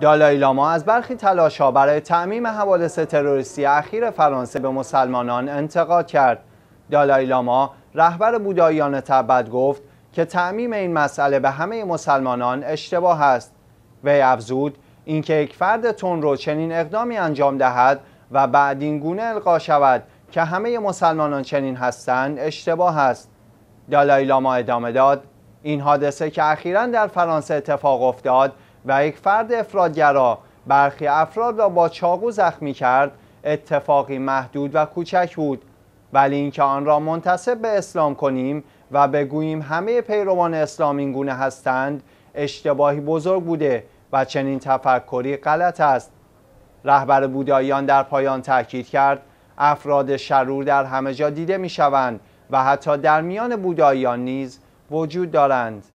دالایلاما از برخی تلاشها برای تعمیم حوادث تروریستی اخیر فرانسه به مسلمانان انتقاد کرد. دالایلاما رهبر بوداییان تبد گفت که تعمیم این مسئله به همه مسلمانان اشتباه است. وی افزود اینکه یک فرد تون رو چنین اقدامی انجام دهد و بعد این گونه القا شود که همه مسلمانان چنین هستند اشتباه است. دالایلاما ادامه داد این حادثه که اخیرا در فرانسه اتفاق افتاد و یک فرد افرادگرا برخی افراد را با چاقو زخمی کرد اتفاقی محدود و کوچک بود ولی اینکه آن را منتصب به اسلام کنیم و بگوییم همه پیروان اسلام این گونه هستند اشتباهی بزرگ بوده و چنین تفکری غلط است رهبر بوداییان در پایان تاکید کرد افراد شرور در همه جا دیده می شوند و حتی در میان بوداییان نیز وجود دارند